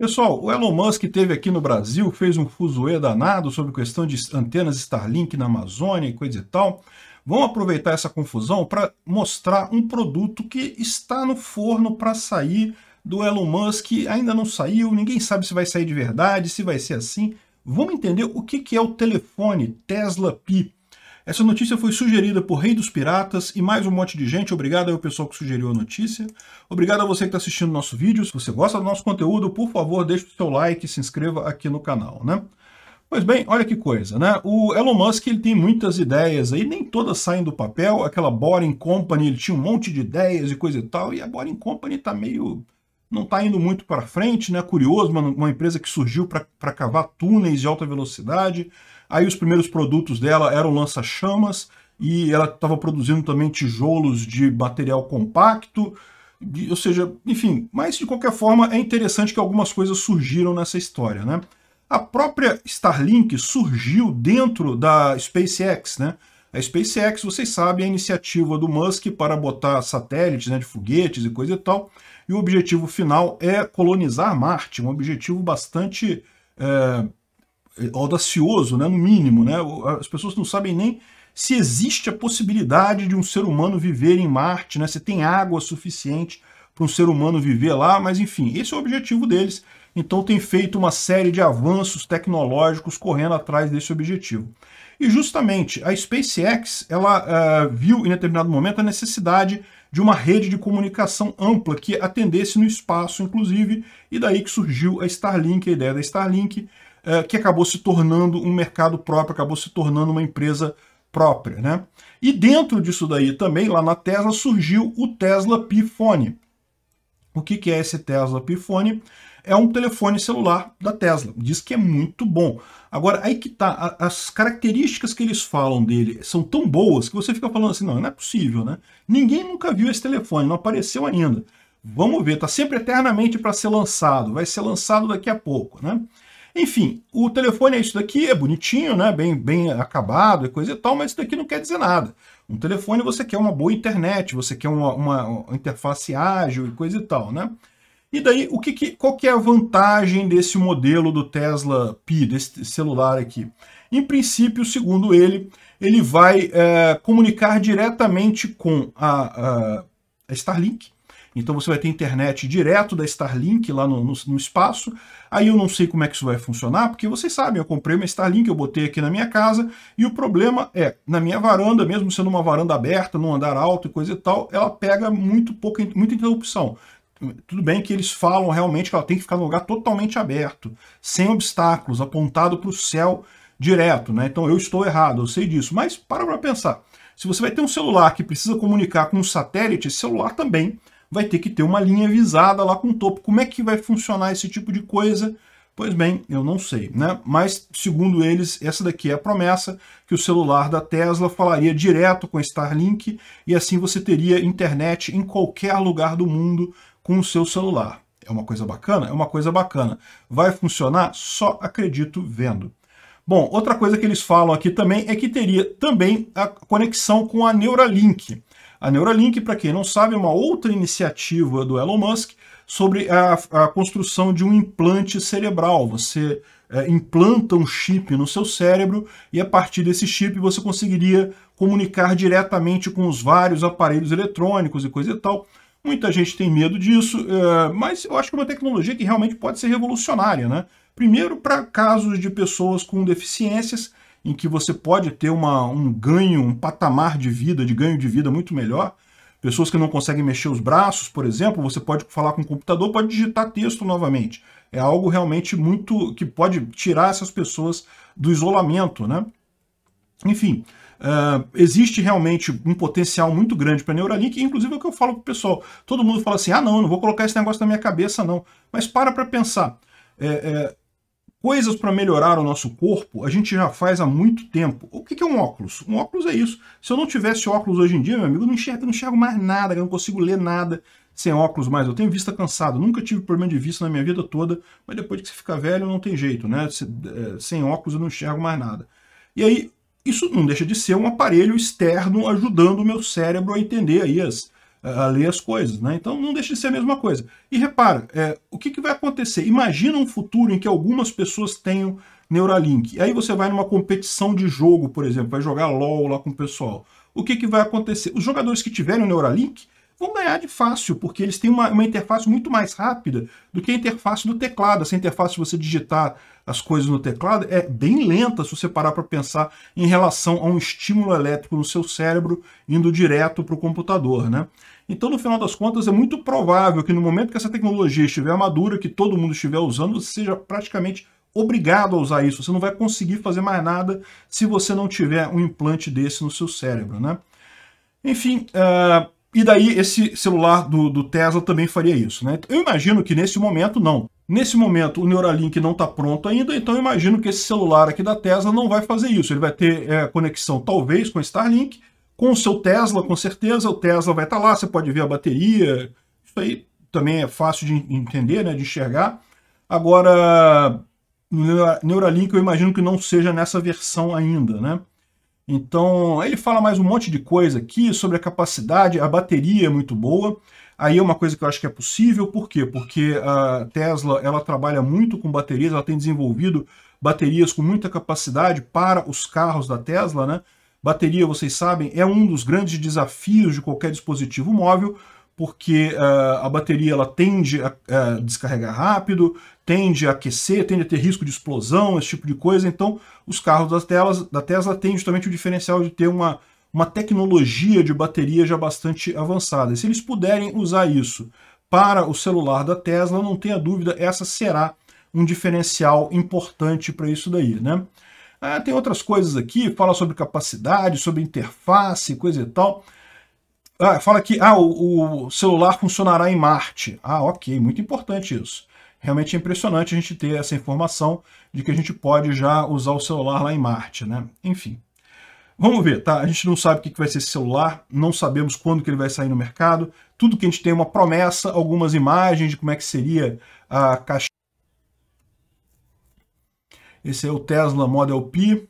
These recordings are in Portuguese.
Pessoal, o Elon Musk teve aqui no Brasil, fez um fuzuê danado sobre questão de antenas Starlink na Amazônia e coisa e tal. Vamos aproveitar essa confusão para mostrar um produto que está no forno para sair do Elon Musk, ainda não saiu, ninguém sabe se vai sair de verdade, se vai ser assim. Vamos entender o que é o telefone Tesla Pi. Essa notícia foi sugerida por Rei dos Piratas e mais um monte de gente. Obrigado ao pessoal que sugeriu a notícia. Obrigado a você que está assistindo nosso vídeo. Se você gosta do nosso conteúdo, por favor, deixe o seu like e se inscreva aqui no canal, né? Pois bem, olha que coisa, né? O Elon Musk ele tem muitas ideias aí, nem todas saem do papel. Aquela Boring Company, ele tinha um monte de ideias e coisa e tal, e a Boring Company está meio. não está indo muito para frente, né? Curioso, uma, uma empresa que surgiu para cavar túneis de alta velocidade. Aí os primeiros produtos dela eram lança-chamas e ela estava produzindo também tijolos de material compacto, ou seja, enfim, mas de qualquer forma é interessante que algumas coisas surgiram nessa história, né? A própria Starlink surgiu dentro da SpaceX, né? A SpaceX, vocês sabem, é a iniciativa do Musk para botar satélites né, de foguetes e coisa e tal, e o objetivo final é colonizar Marte, um objetivo bastante é, audacioso, né, no mínimo. Né? As pessoas não sabem nem se existe a possibilidade de um ser humano viver em Marte, né? se tem água suficiente para um ser humano viver lá, mas enfim, esse é o objetivo deles. Então tem feito uma série de avanços tecnológicos correndo atrás desse objetivo. E justamente a SpaceX ela uh, viu em determinado momento a necessidade de uma rede de comunicação ampla que atendesse no espaço, inclusive, e daí que surgiu a Starlink, a ideia da Starlink, é, que acabou se tornando um mercado próprio, acabou se tornando uma empresa própria. Né? E dentro disso daí também, lá na Tesla, surgiu o Tesla Pifone. O que, é esse Tesla Pifone? É um telefone celular da Tesla. Diz que é muito bom. Agora, aí que tá, as características que eles falam dele são tão boas que você fica falando assim, não, não é possível, né? Ninguém nunca viu esse telefone, não apareceu ainda. Vamos ver, tá sempre eternamente para ser lançado, vai ser lançado daqui a pouco, né? Enfim, o telefone é isso daqui, é bonitinho, né? Bem, bem acabado e coisa e tal, mas isso daqui não quer dizer nada. Um telefone você quer uma boa internet, você quer uma, uma interface ágil e coisa e tal, né? E daí, o que, que qual que é a vantagem desse modelo do Tesla Pi, desse celular aqui? Em princípio, segundo ele, ele vai é, comunicar diretamente com a, a Starlink, então você vai ter internet direto da Starlink lá no, no, no, espaço. Aí eu não sei como é que isso vai funcionar, porque vocês sabem, eu comprei uma Starlink, eu botei aqui na minha casa, e o problema é, na minha varanda, mesmo sendo uma varanda aberta, num andar alto e coisa e tal, ela pega muito pouca, muita interrupção. Tudo bem que eles falam realmente que ela tem que ficar num lugar totalmente aberto, sem obstáculos, apontado para o céu direto, né? Então eu estou errado, eu sei disso, mas para para pensar. Se você vai ter um celular que precisa comunicar com um satélite, esse celular também vai ter que ter uma linha visada lá com o topo. Como é que vai funcionar esse tipo de coisa? Pois bem, eu não sei, né? Mas, segundo eles, essa daqui é a promessa que o celular da Tesla falaria direto com a Starlink e assim você teria internet em qualquer lugar do mundo com o seu celular. É uma coisa bacana? É uma coisa bacana. Vai funcionar? Só acredito vendo. Bom, outra coisa que eles falam aqui também é que teria também a conexão com a Neuralink. A Neuralink, para quem não sabe, é uma outra iniciativa do Elon Musk sobre a, a construção de um implante cerebral. Você é, implanta um chip no seu cérebro e a partir desse chip você conseguiria comunicar diretamente com os vários aparelhos eletrônicos e coisa e tal. Muita gente tem medo disso, é, mas eu acho que é uma tecnologia que realmente pode ser revolucionária, né? Primeiro, para casos de pessoas com deficiências em que você pode ter uma, um ganho, um patamar de vida, de ganho de vida muito melhor. Pessoas que não conseguem mexer os braços, por exemplo, você pode falar com o computador, pode digitar texto novamente. É algo realmente muito que pode tirar essas pessoas do isolamento, né? Enfim, Uh, existe realmente um potencial muito grande para a Neuralink, inclusive é o que eu falo para o pessoal. Todo mundo fala assim, ah não, não vou colocar esse negócio na minha cabeça não. Mas para para pensar. É, é, Coisas para melhorar o nosso corpo, a gente já faz há muito tempo. O que é um óculos? Um óculos é isso. Se eu não tivesse óculos hoje em dia, meu amigo, eu não enxergo, eu não enxergo mais nada, eu não consigo ler nada sem óculos mais. Eu tenho vista cansada, nunca tive problema de vista na minha vida toda, mas depois que você fica velho não tem jeito, né? É, sem óculos eu não enxergo mais nada. E aí, isso não deixa de ser um aparelho externo ajudando o meu cérebro a entender aí as, a ler as coisas, né? Então não deixa de ser a mesma coisa. E repara, é, o que, que vai acontecer? Imagina um futuro em que algumas pessoas tenham Neuralink. Aí você vai numa competição de jogo, por exemplo, vai jogar LOL lá com o pessoal. O que, que vai acontecer? Os jogadores que tiverem o Neuralink vão ganhar de fácil, porque eles têm uma, uma interface muito mais rápida do que a interface do teclado. Essa interface, de você digitar as coisas no teclado, é bem lenta se você parar para pensar em relação a um estímulo elétrico no seu cérebro indo direto para o computador, né? Então, no final das contas, é muito provável que no momento que essa tecnologia estiver madura, que todo mundo estiver usando, você seja praticamente obrigado a usar isso. Você não vai conseguir fazer mais nada se você não tiver um implante desse no seu cérebro, né? Enfim, uh, e daí esse celular do, do Tesla também faria isso, né? Então, eu imagino que nesse momento não. Nesse momento o Neuralink não está pronto ainda, então eu imagino que esse celular aqui da Tesla não vai fazer isso. Ele vai ter é, conexão talvez com Starlink, com o seu Tesla, com certeza. O Tesla vai estar tá lá, você pode ver a bateria. Isso aí também é fácil de entender, né, de enxergar. Agora, o Neuralink eu imagino que não seja nessa versão ainda, né? Então, ele fala mais um monte de coisa aqui sobre a capacidade, a bateria é muito boa. Aí é uma coisa que eu acho que é possível, por quê? Porque a Tesla, ela trabalha muito com baterias, ela tem desenvolvido baterias com muita capacidade para os carros da Tesla, né? Bateria, vocês sabem, é um dos grandes desafios de qualquer dispositivo móvel, porque uh, a bateria ela tende a, descarregar rápido, tende a aquecer, tende a ter risco de explosão, esse tipo de coisa. Então, os carros da Tesla, da Tesla têm justamente o diferencial de ter uma, uma tecnologia de bateria já bastante avançada. E se eles puderem usar isso para o celular da Tesla, não tenha dúvida, essa será um diferencial importante para isso daí, né? Ah, tem outras coisas aqui, fala sobre capacidade, sobre interface, coisa e tal. Ah, fala que ah, o, o celular funcionará em Marte. Ah, ok, muito importante isso. Realmente é impressionante a gente ter essa informação de que a gente pode já usar o celular lá em Marte, né? Enfim. Vamos ver, tá? A gente não sabe o que vai ser esse celular, não sabemos quando que ele vai sair no mercado. Tudo que a gente tem é uma promessa, algumas imagens de como é que seria a caixa. Esse é o Tesla Model P,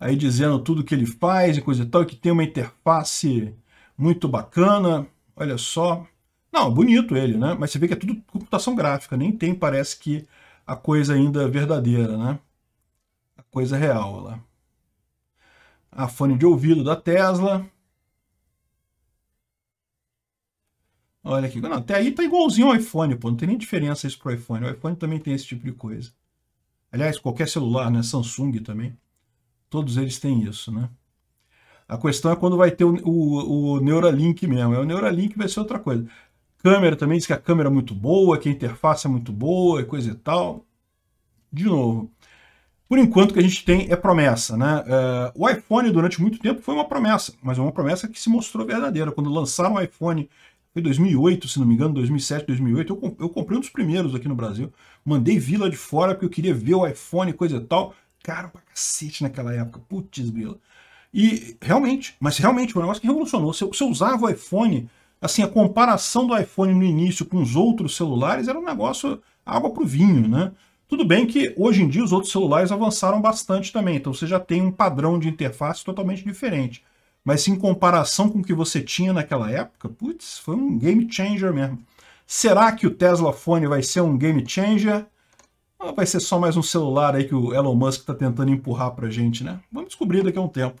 aí dizendo tudo que ele faz e coisa e tal, que tem uma interface muito bacana, olha só. Não, bonito ele, né? Mas você vê que é tudo computação gráfica, nem tem, parece que a coisa ainda é verdadeira, né? A coisa real, olha lá. A ah, fone de ouvido da Tesla. Olha aqui, não, até aí tá igualzinho ao iPhone, pô, não tem nem diferença isso pro iPhone. O iPhone também tem esse tipo de coisa. Aliás, qualquer celular, né? Samsung também. Todos eles têm isso, né? A questão é quando vai ter o, o, o Neuralink mesmo. É o Neuralink vai ser outra coisa. Câmera também diz que a câmera é muito boa, que a interface é muito boa e coisa e tal. De novo, por enquanto o que a gente tem é promessa, né? Uh, o iPhone durante muito tempo foi uma promessa, mas é uma promessa que se mostrou verdadeira. Quando lançaram o iPhone em 2008, se não me engano, 2007, 2008, eu, eu comprei um dos primeiros aqui no Brasil. Mandei vila de fora porque eu queria ver o iPhone, coisa e tal. Caro pra cacete naquela época, putz, grila. E realmente, mas realmente, foi um negócio que revolucionou. Se eu, se eu usava o iPhone, assim, a comparação do iPhone no início com os outros celulares era um negócio água para o vinho, né? Tudo bem que hoje em dia os outros celulares avançaram bastante também, então você já tem um padrão de interface totalmente diferente. Mas em comparação com o que você tinha naquela época, putz, foi um game changer mesmo. Será que o Tesla Phone vai ser um game changer? Ou vai ser só mais um celular aí que o Elon Musk está tentando empurrar para gente, né? Vamos descobrir daqui a um tempo.